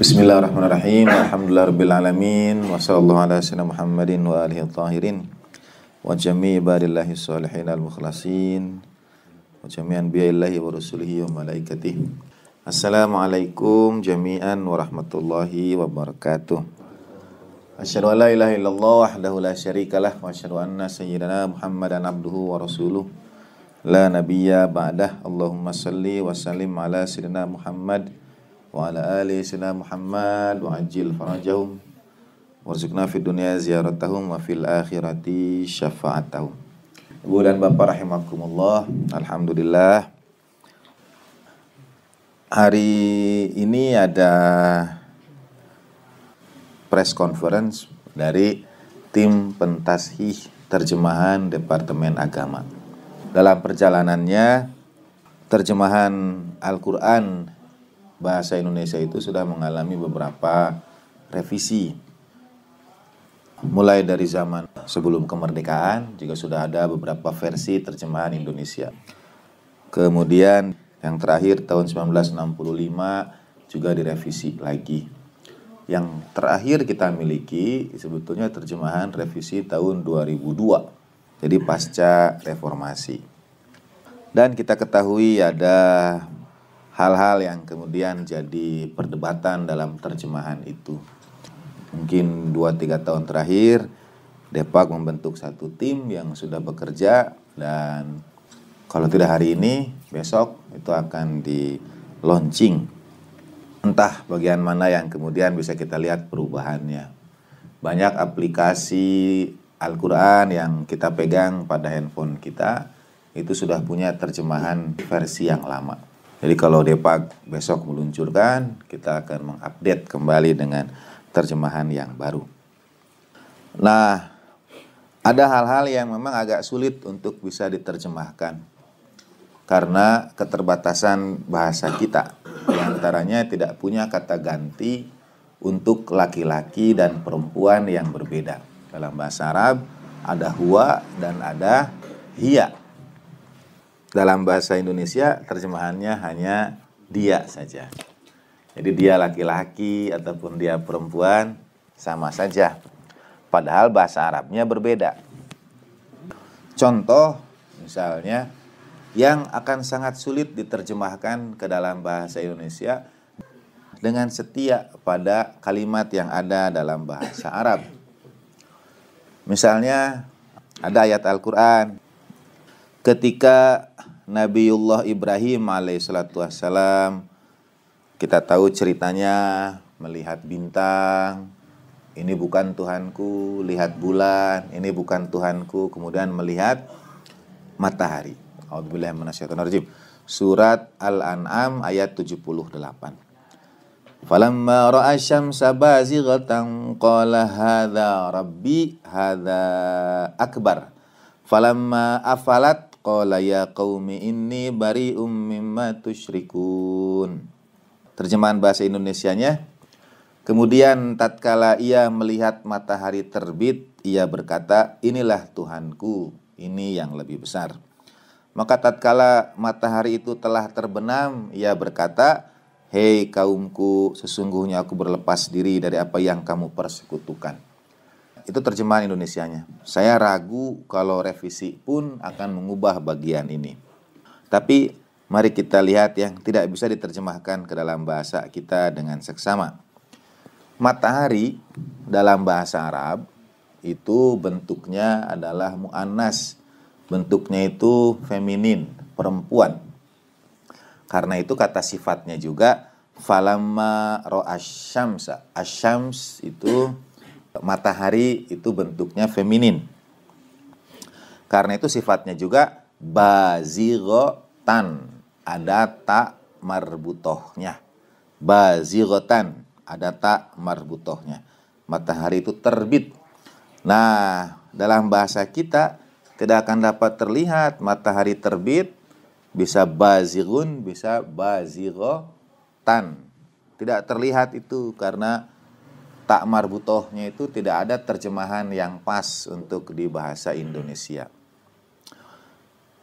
Bismillahirrahmanirrahim. Alhamdulillahirrabbilalamin. Wassallallahu ala sayyidina Muhammadin wa alihi tahirin. Wa jami'i barillahi salihin al-mukhlasin. Wa jami'an biya'illahi wa rusulihi wa malaikatih. Assalamualaikum jami'an warahmatullahi wabarakatuh. Asyhadu an la ilaha illallah wahdahu la syarikalah wa asyhadu anna sayyidana Muhammadan abduhu wa rasuluh. La nabiyya ba'dah. Allahumma salli wa sallim ala sayyidina Muhammad وعلى آل سيدنا محمد وعجل فرجهم وارزقنا في الدنيا زيارتهم وفي الآخرة syafaatahum Ibu dan Bapak rahimakumullah Alhamdulillah Hari ini ada press conference dari tim pentashih terjemahan Departemen Agama. Dalam perjalanannya, terjemahan Al-Quran bahasa Indonesia itu sudah mengalami beberapa revisi. Mulai dari zaman sebelum kemerdekaan juga sudah ada beberapa versi terjemahan Indonesia. Kemudian yang terakhir tahun 1965 juga direvisi lagi. Yang terakhir kita miliki sebetulnya terjemahan revisi tahun 2002. Jadi pasca reformasi. Dan kita ketahui ada hal-hal yang kemudian jadi perdebatan dalam terjemahan itu. Mungkin 2-3 tahun terakhir, Depak membentuk satu tim yang sudah bekerja dan kalau tidak hari ini, besok itu akan di launching. Entah bagian mana yang kemudian bisa kita lihat perubahannya. Banyak aplikasi Al-Quran yang kita pegang pada handphone kita itu sudah punya terjemahan versi yang lama jadi kalau Depak besok meluncurkan, kita akan mengupdate kembali dengan terjemahan yang baru. Nah, ada hal-hal yang memang agak sulit untuk bisa diterjemahkan karena keterbatasan bahasa kita. Di antaranya tidak punya kata ganti untuk laki-laki dan perempuan yang berbeda. Dalam bahasa Arab ada huwa dan ada hiya dalam bahasa Indonesia terjemahannya hanya dia saja. Jadi dia laki-laki ataupun dia perempuan sama saja. Padahal bahasa Arabnya berbeda. Contoh misalnya yang akan sangat sulit diterjemahkan ke dalam bahasa Indonesia dengan setia pada kalimat yang ada dalam bahasa Arab. Misalnya ada ayat Al-Qur'an ketika Nabiullah Ibrahim alaihissalatu wassalam kita tahu ceritanya melihat bintang ini bukan Tuhanku lihat bulan ini bukan Tuhanku kemudian melihat matahari surat Al-An'am ayat 78 Falamma ra'a syamsa bazighatan qala hadza rabbi hadza akbar falamma afalat Qala ya qaumi inni bari'um mimma tusyrikun. Terjemahan bahasa Indonesianya. Kemudian tatkala ia melihat matahari terbit, ia berkata, "Inilah Tuhanku, ini yang lebih besar." Maka tatkala matahari itu telah terbenam, ia berkata, "Hei kaumku, sesungguhnya aku berlepas diri dari apa yang kamu persekutukan." Itu terjemahan Indonesianya. Saya ragu kalau revisi pun akan mengubah bagian ini. Tapi mari kita lihat yang tidak bisa diterjemahkan ke dalam bahasa kita dengan seksama. Matahari dalam bahasa Arab itu bentuknya adalah mu'anas. Bentuknya itu feminin, perempuan. Karena itu kata sifatnya juga falamma ro'asyamsa. Asyams itu matahari itu bentuknya feminin. Karena itu sifatnya juga bazigotan. Ada tak marbutohnya. Bazigotan. Ada tak marbutohnya. Matahari itu terbit. Nah, dalam bahasa kita tidak akan dapat terlihat matahari terbit. Bisa bazirun, bisa bazigotan. Tidak terlihat itu karena tak marbutohnya itu tidak ada terjemahan yang pas untuk di bahasa Indonesia.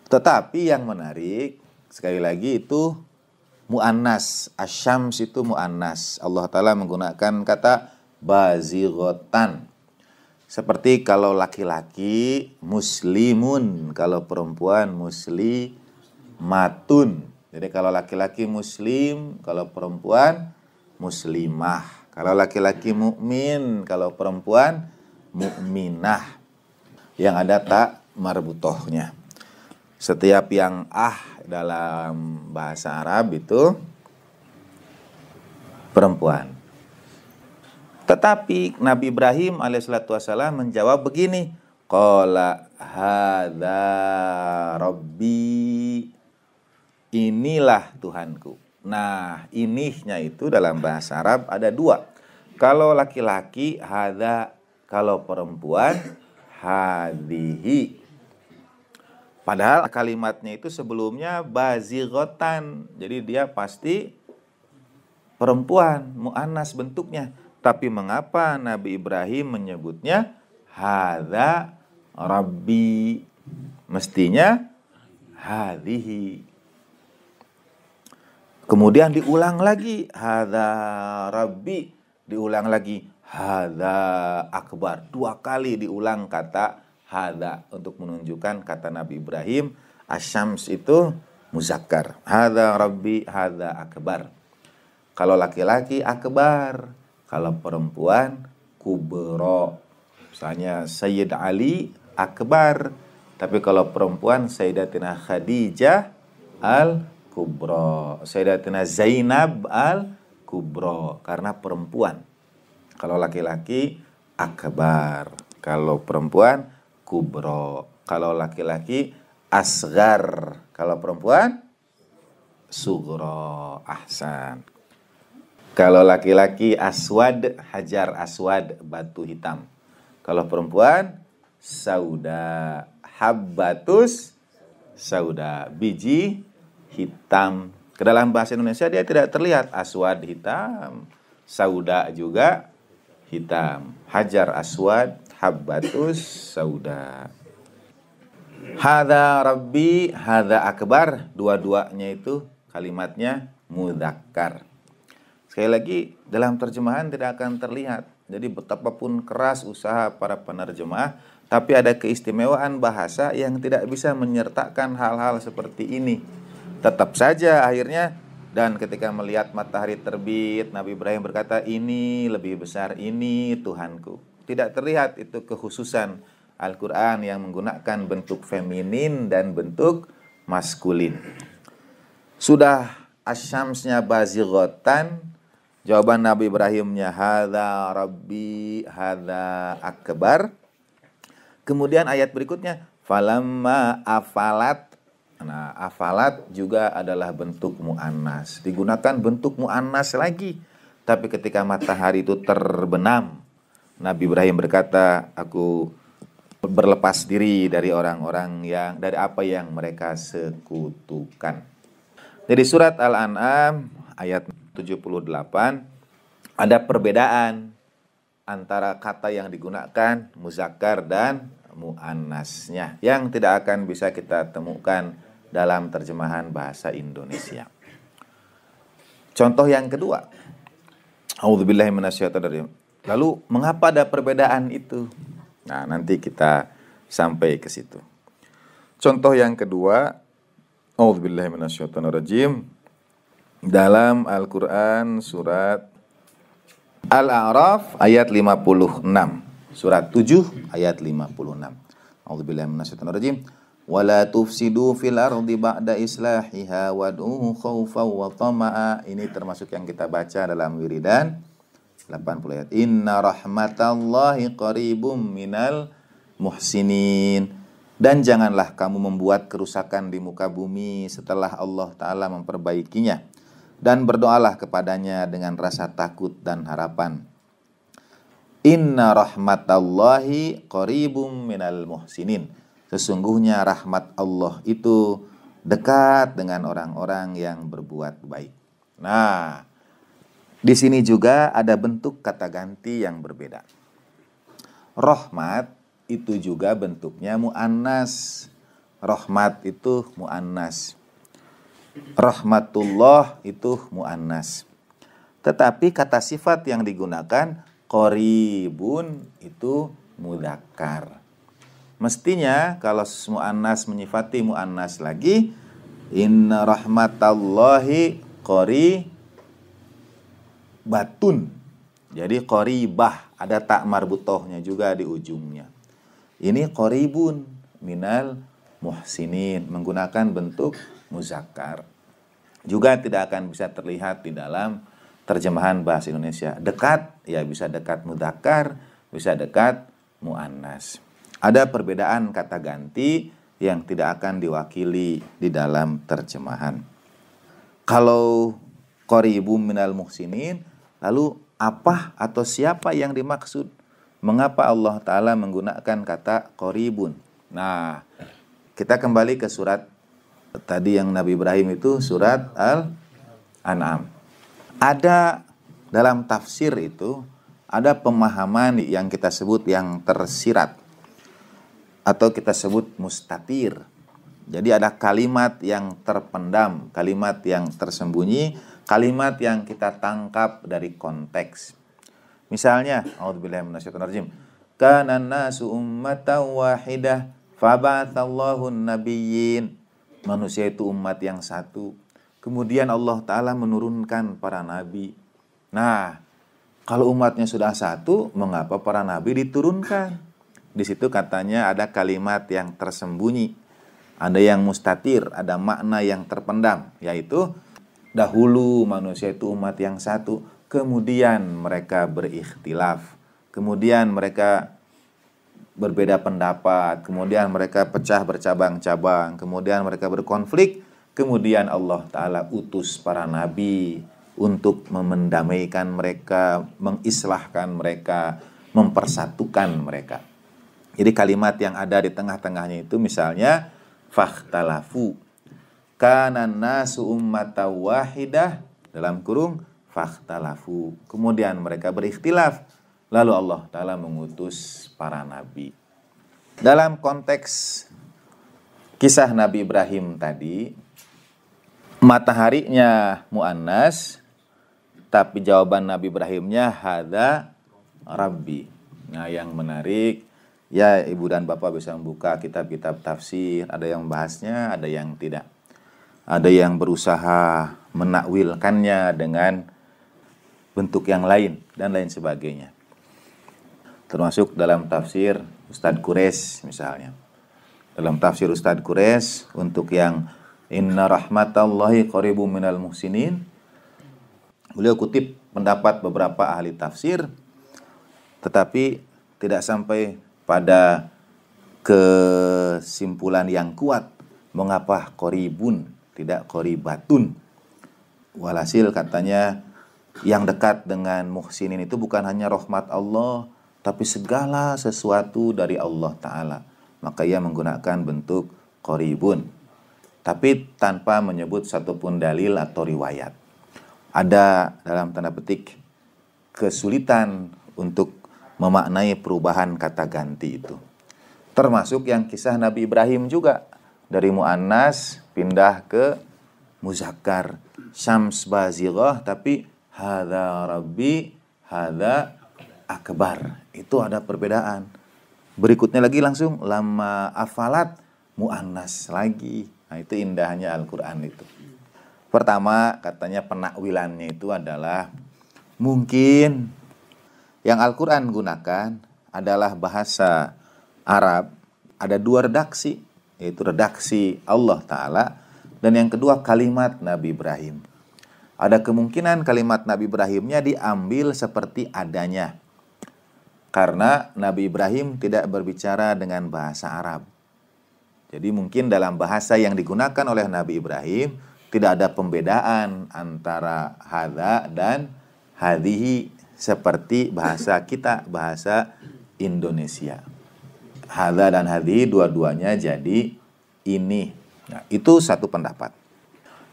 Tetapi yang menarik sekali lagi itu muannas, asyams itu muannas. Allah taala menggunakan kata bazirotan. Seperti kalau laki-laki muslimun, kalau perempuan muslimatun. Jadi kalau laki-laki muslim, kalau perempuan muslimah. Kalau laki-laki mukmin, kalau perempuan mukminah. Yang ada tak marbutohnya. Setiap yang ah dalam bahasa Arab itu perempuan. Tetapi Nabi Ibrahim alaihissalatu wassalam menjawab begini, Qala hadha rabbi, inilah Tuhanku. Nah, inihnya itu dalam bahasa Arab ada dua. Kalau laki-laki hada, kalau perempuan hadihi. Padahal kalimatnya itu sebelumnya bazigotan. Jadi dia pasti perempuan, mu'anas bentuknya. Tapi mengapa Nabi Ibrahim menyebutnya hada rabbi? Mestinya hadihi. Kemudian diulang lagi hada rabbi, diulang lagi hada akbar. Dua kali diulang kata hada untuk menunjukkan kata Nabi Ibrahim asyams itu muzakkar. hada rabbi, hada akbar. Kalau laki-laki akbar, kalau perempuan kubro. Misalnya Sayyid Ali akbar, tapi kalau perempuan Sayyidatina Khadijah al Kubro. Sayyidatina Zainab al Kubro karena perempuan. Kalau laki-laki akbar, kalau perempuan Kubro. kalau laki-laki asgar, kalau perempuan sugro ahsan. Kalau laki-laki aswad hajar aswad batu hitam. Kalau perempuan sauda habbatus sauda biji hitam. Ke dalam bahasa Indonesia dia tidak terlihat aswad hitam, sauda juga hitam, hajar aswad, habbatus sauda. Hada Rabbi, hada akbar, dua-duanya itu kalimatnya mudakar. Sekali lagi, dalam terjemahan tidak akan terlihat. Jadi betapapun keras usaha para penerjemah, tapi ada keistimewaan bahasa yang tidak bisa menyertakan hal-hal seperti ini tetap saja akhirnya dan ketika melihat matahari terbit, Nabi Ibrahim berkata, "Ini lebih besar, ini Tuhanku." Tidak terlihat itu kekhususan Al-Qur'an yang menggunakan bentuk feminin dan bentuk maskulin. Sudah asyamsnya bazighotan, jawaban Nabi Ibrahimnya hadza rabbi hadza akbar. Kemudian ayat berikutnya falamma afalat Nah, afalat juga adalah bentuk mu'annas. Digunakan bentuk mu'annas lagi. Tapi ketika matahari itu terbenam, Nabi Ibrahim berkata, aku berlepas diri dari orang-orang yang dari apa yang mereka sekutukan. Jadi surat Al-An'am ayat 78 ada perbedaan antara kata yang digunakan muzakkar dan muannasnya yang tidak akan bisa kita temukan dalam terjemahan bahasa Indonesia. Contoh yang kedua. Lalu mengapa ada perbedaan itu? Nah, nanti kita sampai ke situ. Contoh yang kedua, dalam Al-Qur'an surat Al-A'raf ayat 56. Surat 7 ayat 56. Auzubillahi minasyaitonirrajim. ولا تفسدوا في الأرض بعد إصلاحها wad'uhu خوفا وطمعا ini termasuk yang kita baca dalam wiridan 80 ayat inna rahmatallahi qaribum minal muhsinin dan janganlah kamu membuat kerusakan di muka bumi setelah Allah taala memperbaikinya dan berdoalah kepadanya dengan rasa takut dan harapan inna rahmatallahi qaribum minal muhsinin Sesungguhnya rahmat Allah itu dekat dengan orang-orang yang berbuat baik. Nah, di sini juga ada bentuk kata ganti yang berbeda. Rahmat itu juga bentuknya mu'annas. Rahmat itu mu'annas. Rahmatullah itu mu'annas. Tetapi kata sifat yang digunakan koribun itu mudakar. Mestinya kalau mu'annas menyifati mu'annas lagi Inna rahmatallahi qori batun Jadi qoribah Ada tak marbutohnya juga di ujungnya Ini qoribun minal muhsinin Menggunakan bentuk muzakkar Juga tidak akan bisa terlihat di dalam terjemahan bahasa Indonesia Dekat, ya bisa dekat mudakar Bisa dekat mu'annas ada perbedaan kata ganti yang tidak akan diwakili di dalam terjemahan. Kalau koribum minal muhsinin, lalu apa atau siapa yang dimaksud? Mengapa Allah Ta'ala menggunakan kata koribun? Nah, kita kembali ke surat tadi yang Nabi Ibrahim itu surat Al-An'am. Ada dalam tafsir itu, ada pemahaman yang kita sebut yang tersirat atau kita sebut mustatir. Jadi ada kalimat yang terpendam, kalimat yang tersembunyi, kalimat yang kita tangkap dari konteks. Misalnya, auzubillahi minasyaitonirrajim. Kana nasu ummatan wahidah fabathallahu nabiyyin. Manusia itu umat yang satu. Kemudian Allah taala menurunkan para nabi. Nah, kalau umatnya sudah satu, mengapa para nabi diturunkan? di situ katanya ada kalimat yang tersembunyi, ada yang mustatir, ada makna yang terpendam, yaitu dahulu manusia itu umat yang satu, kemudian mereka berikhtilaf, kemudian mereka berbeda pendapat, kemudian mereka pecah bercabang-cabang, kemudian mereka berkonflik, kemudian Allah Ta'ala utus para nabi untuk memendamaikan mereka, mengislahkan mereka, mempersatukan mereka. Jadi kalimat yang ada di tengah-tengahnya itu misalnya fakhtalafu. Kana nasu ummata wahidah dalam kurung fakhtalafu. Kemudian mereka berikhtilaf. Lalu Allah Ta'ala mengutus para nabi. Dalam konteks kisah Nabi Ibrahim tadi, mataharinya mu'annas, tapi jawaban Nabi Ibrahimnya hada rabbi. Nah yang menarik, ya ibu dan bapak bisa membuka kitab-kitab tafsir, ada yang membahasnya, ada yang tidak. Ada yang berusaha menakwilkannya dengan bentuk yang lain dan lain sebagainya. Termasuk dalam tafsir Ustadz Kures misalnya. Dalam tafsir Ustadz Kures untuk yang Inna rahmatallahi qaribu minal muhsinin Beliau kutip pendapat beberapa ahli tafsir Tetapi tidak sampai pada kesimpulan yang kuat mengapa koribun tidak koribatun walhasil katanya yang dekat dengan muhsinin itu bukan hanya rahmat Allah tapi segala sesuatu dari Allah Ta'ala maka ia menggunakan bentuk koribun tapi tanpa menyebut satupun dalil atau riwayat ada dalam tanda petik kesulitan untuk memaknai perubahan kata ganti itu. Termasuk yang kisah Nabi Ibrahim juga dari muannas pindah ke muzakkar syams Bazirah tapi Hada rabbi Hada akbar. Itu ada perbedaan. Berikutnya lagi langsung lama afalat muannas lagi. Nah, itu indahnya Al-Qur'an itu. Pertama, katanya penakwilannya itu adalah mungkin yang Al-Quran gunakan adalah bahasa Arab. Ada dua redaksi, yaitu redaksi Allah Ta'ala, dan yang kedua kalimat Nabi Ibrahim. Ada kemungkinan kalimat Nabi Ibrahimnya diambil seperti adanya. Karena Nabi Ibrahim tidak berbicara dengan bahasa Arab. Jadi mungkin dalam bahasa yang digunakan oleh Nabi Ibrahim tidak ada pembedaan antara hadza dan hadhihi seperti bahasa kita, bahasa Indonesia. hala dan hadi dua-duanya jadi ini. Nah, itu satu pendapat.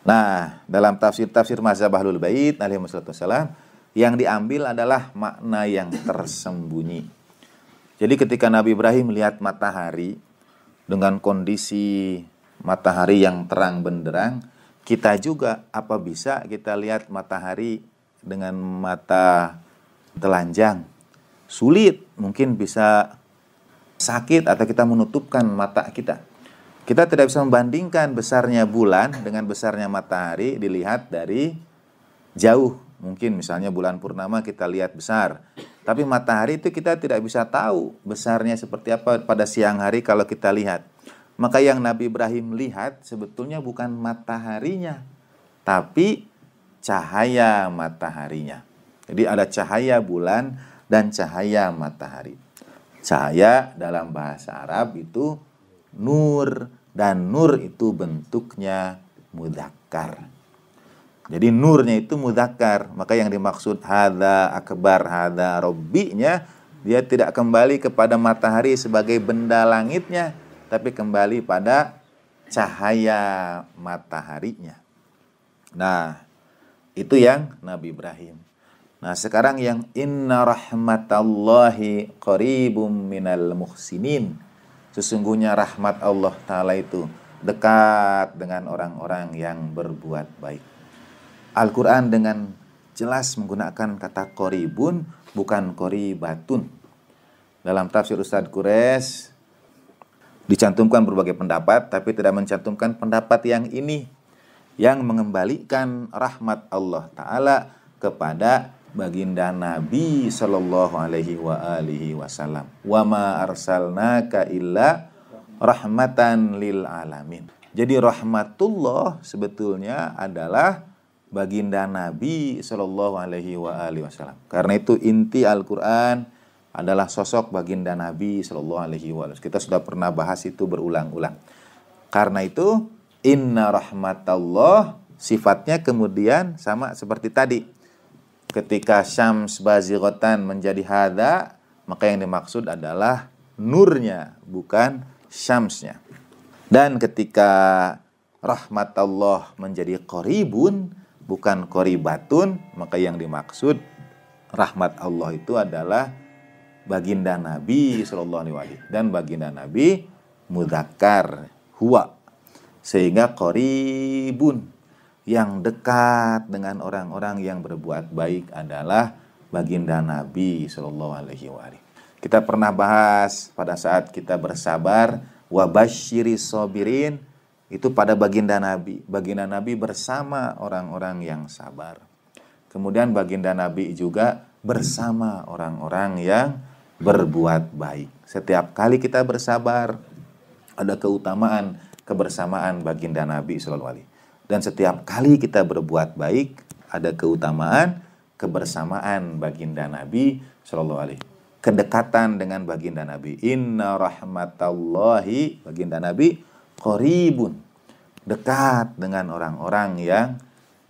Nah, dalam tafsir-tafsir mazhab Ahlul Bait alaihi wasallam yang diambil adalah makna yang tersembunyi. Jadi ketika Nabi Ibrahim melihat matahari dengan kondisi matahari yang terang benderang, kita juga apa bisa kita lihat matahari dengan mata telanjang, sulit mungkin bisa sakit atau kita menutupkan mata kita. Kita tidak bisa membandingkan besarnya bulan dengan besarnya matahari dilihat dari jauh. Mungkin misalnya bulan purnama kita lihat besar, tapi matahari itu kita tidak bisa tahu besarnya seperti apa pada siang hari kalau kita lihat. Maka yang Nabi Ibrahim lihat sebetulnya bukan mataharinya, tapi cahaya mataharinya. Jadi ada cahaya bulan dan cahaya matahari. Cahaya dalam bahasa Arab itu nur dan nur itu bentuknya mudakar. Jadi nurnya itu mudakar. Maka yang dimaksud hada akbar hada robbinya dia tidak kembali kepada matahari sebagai benda langitnya, tapi kembali pada cahaya mataharinya. Nah, itu yang Nabi Ibrahim. Nah sekarang yang inna rahmatallahi qaribum minal muhsinin. Sesungguhnya rahmat Allah Ta'ala itu dekat dengan orang-orang yang berbuat baik. Al-Quran dengan jelas menggunakan kata koribun bukan koribatun. Dalam tafsir Ustadz Kures dicantumkan berbagai pendapat tapi tidak mencantumkan pendapat yang ini yang mengembalikan rahmat Allah Ta'ala kepada baginda Nabi Shallallahu Alaihi wa alihi Wasallam. ma arsalnaka illa rahmatan lil alamin. Jadi rahmatullah sebetulnya adalah baginda Nabi Shallallahu Alaihi wa alihi Wasallam. Karena itu inti Al-Quran adalah sosok baginda Nabi Shallallahu Alaihi Wasallam. Kita sudah pernah bahas itu berulang-ulang. Karena itu inna rahmatullah sifatnya kemudian sama seperti tadi ketika syams bazirotan menjadi hada, maka yang dimaksud adalah nurnya, bukan syamsnya. Dan ketika rahmat Allah menjadi koribun, bukan koribatun, maka yang dimaksud rahmat Allah itu adalah baginda Nabi Shallallahu Alaihi Wasallam dan baginda Nabi mudakar huwa sehingga koribun yang dekat dengan orang-orang yang berbuat baik adalah baginda Nabi Shallallahu Alaihi Wasallam. Kita pernah bahas pada saat kita bersabar wabashiri sobirin itu pada baginda Nabi. Baginda Nabi bersama orang-orang yang sabar. Kemudian baginda Nabi juga bersama orang-orang yang berbuat baik. Setiap kali kita bersabar ada keutamaan kebersamaan baginda Nabi Shallallahu Alaihi dan setiap kali kita berbuat baik, ada keutamaan, kebersamaan baginda Nabi Shallallahu Alaihi kedekatan dengan baginda Nabi. Inna rahmatallahi baginda Nabi koribun dekat dengan orang-orang yang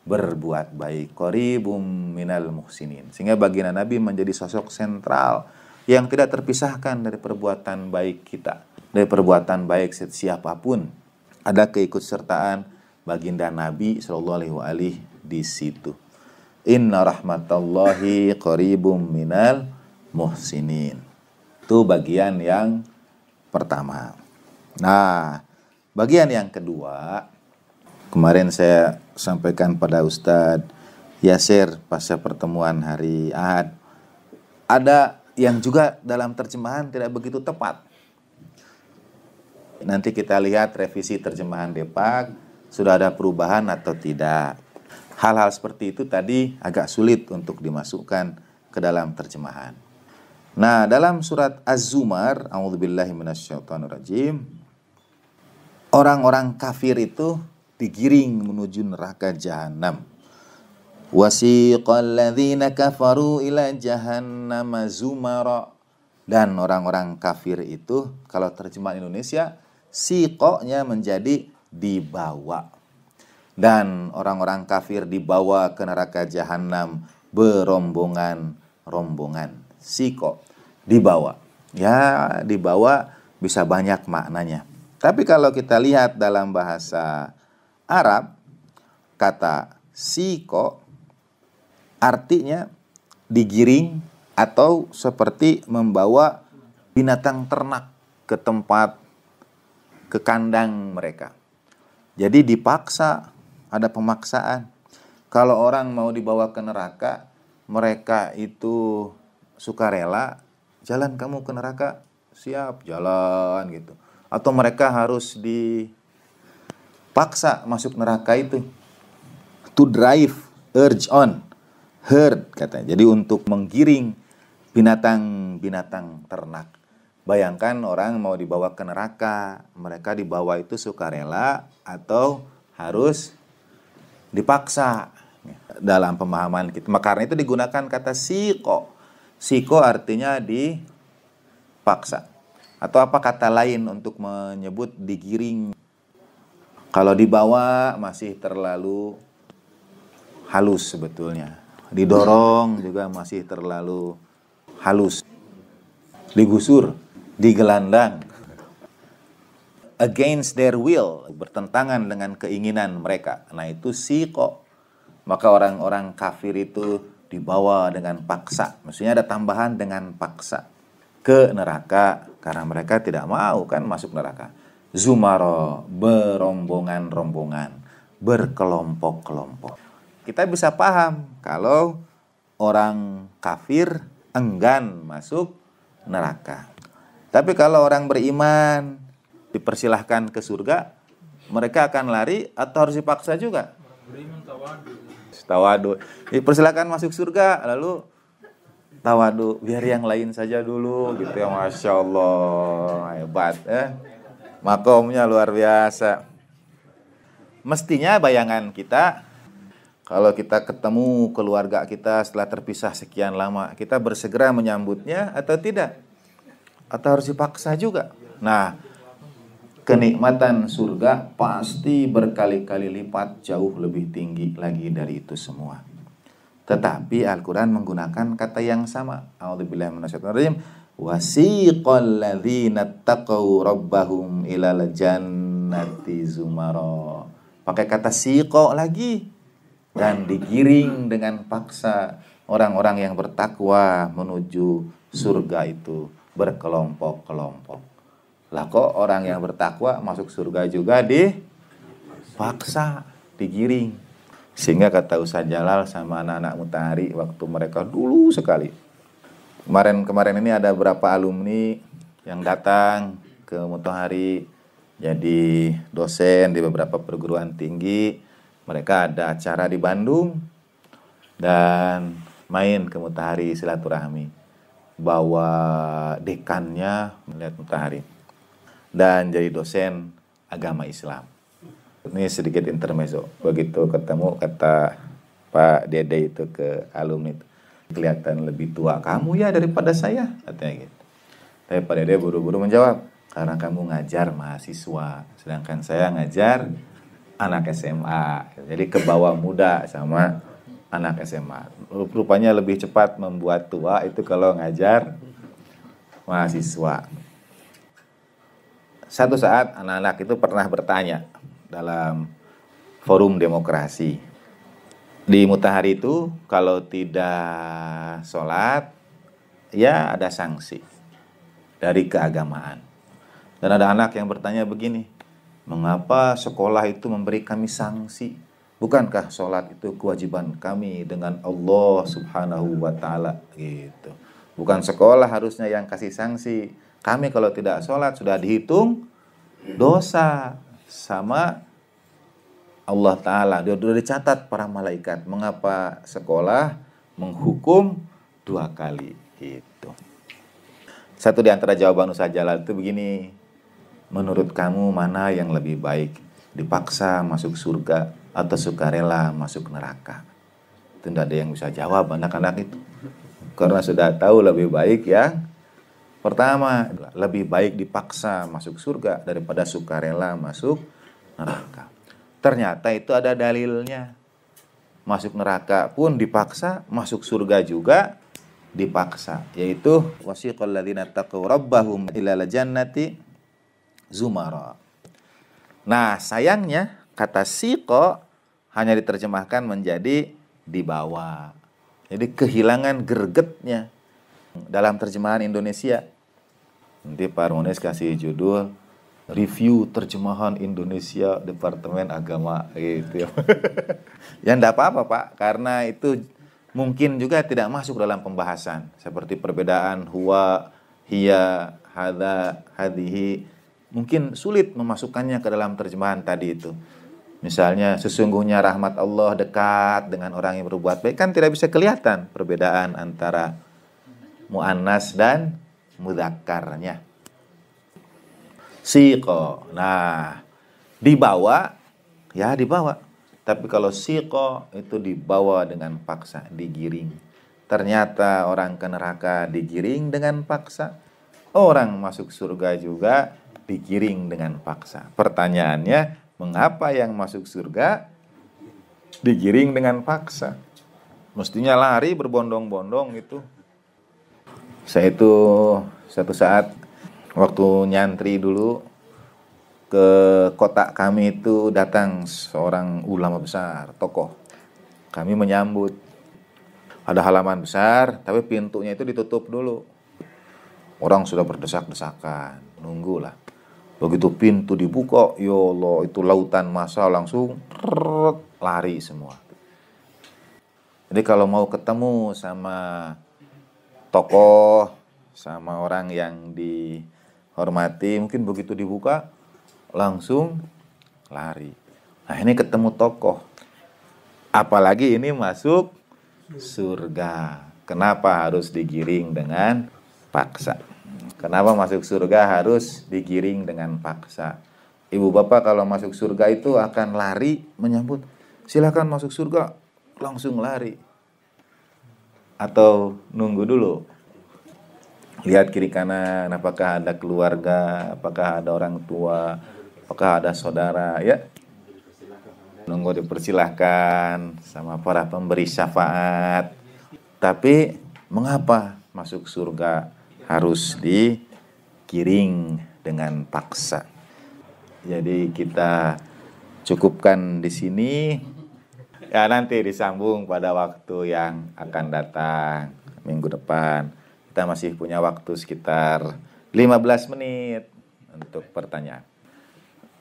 berbuat baik koribum minal muhsinin sehingga baginda Nabi menjadi sosok sentral yang tidak terpisahkan dari perbuatan baik kita dari perbuatan baik siapapun ada keikutsertaan baginda Nabi Shallallahu Alaihi di situ. Inna rahmatallahi qaribum minal muhsinin. Itu bagian yang pertama. Nah, bagian yang kedua, kemarin saya sampaikan pada Ustadz Yasir pasca pertemuan hari Ahad. Ada yang juga dalam terjemahan tidak begitu tepat. Nanti kita lihat revisi terjemahan Depak sudah ada perubahan atau tidak. Hal-hal seperti itu tadi agak sulit untuk dimasukkan ke dalam terjemahan. Nah, dalam surat Az-Zumar, rajim, orang-orang kafir itu digiring menuju neraka jahanam. Wasiqal ladzina kafaru ila zumara. Dan orang-orang kafir itu kalau terjemahan Indonesia, siqoknya menjadi dibawa. Dan orang-orang kafir dibawa ke neraka jahanam berombongan-rombongan. Siko dibawa. Ya, dibawa bisa banyak maknanya. Tapi kalau kita lihat dalam bahasa Arab, kata siko artinya digiring atau seperti membawa binatang ternak ke tempat ke kandang mereka. Jadi dipaksa, ada pemaksaan. Kalau orang mau dibawa ke neraka, mereka itu suka rela, jalan kamu ke neraka, siap jalan gitu. Atau mereka harus dipaksa masuk neraka itu. To drive, urge on, herd katanya. Jadi untuk menggiring binatang-binatang ternak. Bayangkan orang mau dibawa ke neraka, mereka dibawa itu sukarela atau harus dipaksa. Dalam pemahaman kita, karena itu digunakan kata siko. Siko artinya dipaksa. Atau apa kata lain untuk menyebut digiring? Kalau dibawa masih terlalu halus sebetulnya. Didorong juga masih terlalu halus. Digusur digelandang against their will bertentangan dengan keinginan mereka nah itu kok maka orang-orang kafir itu dibawa dengan paksa maksudnya ada tambahan dengan paksa ke neraka karena mereka tidak mau kan masuk neraka zumaro berombongan-rombongan berkelompok-kelompok kita bisa paham kalau orang kafir enggan masuk neraka tapi kalau orang beriman dipersilahkan ke surga, mereka akan lari atau harus dipaksa juga? Tawadu. Dipersilahkan masuk surga, lalu tawadu, biar yang lain saja dulu gitu ya. Masya Allah, hebat. Eh? Makomnya luar biasa. Mestinya bayangan kita, kalau kita ketemu keluarga kita setelah terpisah sekian lama, kita bersegera menyambutnya atau tidak? atau harus dipaksa juga? Nah, kenikmatan surga pasti berkali-kali lipat jauh lebih tinggi lagi dari itu semua. Tetapi Al-Quran menggunakan kata yang sama. A'udzubillahiminasyaitonirrajim. Wasiqal ladzina taqaw rabbahum ilal jannati zumara. Pakai kata siqo lagi. Dan digiring dengan paksa orang-orang yang bertakwa menuju surga itu berkelompok-kelompok. Lah kok orang yang bertakwa masuk surga juga paksa digiring. Sehingga kata Ustaz Jalal sama anak-anak mutari waktu mereka dulu sekali. Kemarin-kemarin ini ada beberapa alumni yang datang ke Mutahari jadi dosen di beberapa perguruan tinggi. Mereka ada acara di Bandung dan main ke Mutahari silaturahmi bawa dekannya melihat matahari dan jadi dosen agama Islam. Ini sedikit intermezzo. Begitu ketemu kata Pak Dede itu ke alumni itu, kelihatan lebih tua kamu ya daripada saya katanya gitu. Tapi Pak Dede buru-buru menjawab karena kamu ngajar mahasiswa, sedangkan saya ngajar anak SMA. Jadi ke bawah muda sama anak SMA. Rupanya lebih cepat membuat tua itu kalau ngajar mahasiswa. Satu saat anak-anak itu pernah bertanya dalam forum demokrasi. Di mutahari itu kalau tidak sholat ya ada sanksi dari keagamaan. Dan ada anak yang bertanya begini, mengapa sekolah itu memberi kami sanksi Bukankah sholat itu kewajiban kami dengan Allah subhanahu wa ta'ala gitu. Bukan sekolah harusnya yang kasih sanksi. Kami kalau tidak sholat sudah dihitung dosa sama Allah Ta'ala. Dia sudah dicatat para malaikat. Mengapa sekolah menghukum dua kali gitu. Satu di antara jawaban Ustaz Jalal itu begini. Menurut kamu mana yang lebih baik? Dipaksa masuk surga atau sukarela masuk neraka. Itu tidak ada yang bisa jawab anak-anak itu. Karena sudah tahu lebih baik ya pertama, lebih baik dipaksa masuk surga daripada sukarela masuk neraka. Ternyata itu ada dalilnya. Masuk neraka pun dipaksa, masuk surga juga dipaksa, yaitu wasiqal ladzina taqaw rabbahum ila jannati Nah, sayangnya kata siko hanya diterjemahkan menjadi dibawa. Jadi kehilangan gergetnya dalam terjemahan Indonesia. Nanti Pak Runes kasih judul review terjemahan Indonesia Departemen Agama gitu ya. ya enggak apa-apa Pak, karena itu mungkin juga tidak masuk dalam pembahasan seperti perbedaan huwa, hiya, hada, hadihi. Mungkin sulit memasukkannya ke dalam terjemahan tadi itu. Misalnya sesungguhnya rahmat Allah dekat dengan orang yang berbuat baik kan tidak bisa kelihatan perbedaan antara muannas dan mudzakarnya. Siko. Nah, dibawa ya dibawa. Tapi kalau siko itu dibawa dengan paksa, digiring. Ternyata orang ke neraka digiring dengan paksa. Orang masuk surga juga digiring dengan paksa. Pertanyaannya, Mengapa yang masuk surga digiring dengan paksa? Mestinya lari berbondong-bondong itu. Saya itu satu saat waktu nyantri dulu ke kota kami itu datang seorang ulama besar, tokoh. Kami menyambut. Ada halaman besar, tapi pintunya itu ditutup dulu. Orang sudah berdesak-desakan, nunggulah Begitu pintu dibuka, ya Allah, itu lautan masa langsung rrrr, lari semua. Jadi kalau mau ketemu sama tokoh, sama orang yang dihormati, mungkin begitu dibuka langsung lari. Nah, ini ketemu tokoh. Apalagi ini masuk surga. Kenapa harus digiring dengan paksa? Kenapa masuk surga harus digiring dengan paksa? Ibu bapak kalau masuk surga itu akan lari menyambut, silakan masuk surga, langsung lari. Atau nunggu dulu. Lihat kiri kanan, apakah ada keluarga, apakah ada orang tua, apakah ada saudara, ya. Nunggu dipersilahkan sama para pemberi syafaat. Tapi mengapa masuk surga? harus dikiring dengan paksa. Jadi kita cukupkan di sini. Ya nanti disambung pada waktu yang akan datang minggu depan. Kita masih punya waktu sekitar 15 menit untuk pertanyaan.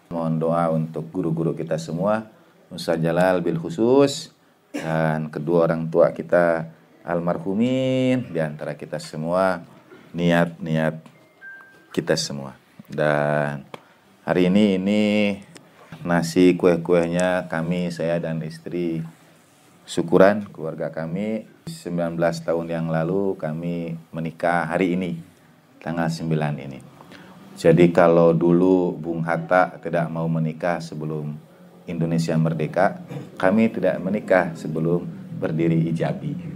Mohon doa untuk guru-guru kita semua, Musa Jalal bil khusus dan kedua orang tua kita almarhumin di antara kita semua niat-niat kita semua. Dan hari ini ini nasi kue-kuenya kami, saya dan istri syukuran keluarga kami 19 tahun yang lalu kami menikah hari ini tanggal 9 ini. Jadi kalau dulu Bung Hatta tidak mau menikah sebelum Indonesia merdeka, kami tidak menikah sebelum berdiri Ijabi.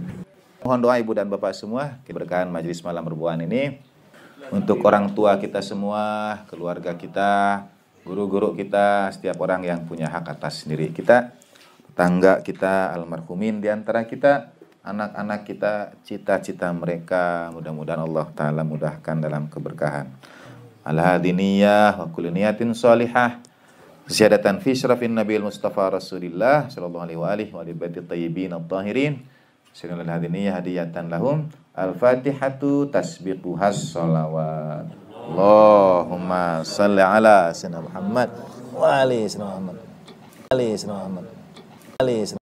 Mohon doa ibu dan bapak semua, keberkahan majelis malam berbuahan ini untuk orang tua kita semua, keluarga kita, guru-guru kita, setiap orang yang punya hak atas sendiri kita, tetangga kita, almarhumin di antara kita, anak-anak kita, cita-cita mereka, mudah-mudahan Allah Ta'ala mudahkan dalam keberkahan. Alhadiniyah hadiniyah wa kuliniyatin salihah. Ziyadatan fi syarafin Nabi Mustafa Rasulillah sallallahu alaihi wa alihi wa alihi tayyibin wa tahirin sinulil hadini hadiyatan lahum al-fatihatu tasbiquhas salawat Allahumma salli ala sayyidina Muhammad wa ali sayyidina Muhammad ali sayyidina Muhammad ali